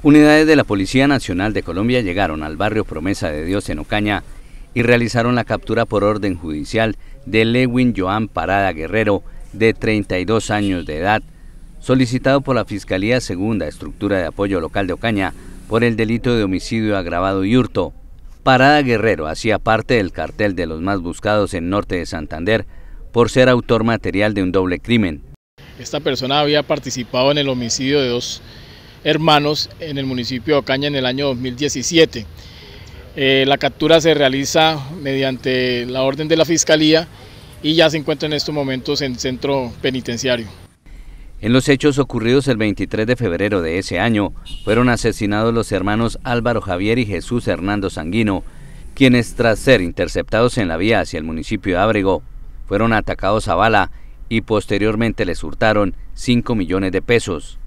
Unidades de la Policía Nacional de Colombia llegaron al barrio Promesa de Dios en Ocaña y realizaron la captura por orden judicial de Lewin Joan Parada Guerrero, de 32 años de edad, solicitado por la Fiscalía Segunda Estructura de Apoyo Local de Ocaña por el delito de homicidio agravado y hurto. Parada Guerrero hacía parte del cartel de los más buscados en Norte de Santander por ser autor material de un doble crimen. Esta persona había participado en el homicidio de dos hermanos en el municipio de Ocaña en el año 2017. Eh, la captura se realiza mediante la orden de la Fiscalía y ya se encuentra en estos momentos en centro penitenciario. En los hechos ocurridos el 23 de febrero de ese año, fueron asesinados los hermanos Álvaro Javier y Jesús Hernando Sanguino, quienes tras ser interceptados en la vía hacia el municipio de Ábrego, fueron atacados a bala y posteriormente les hurtaron 5 millones de pesos.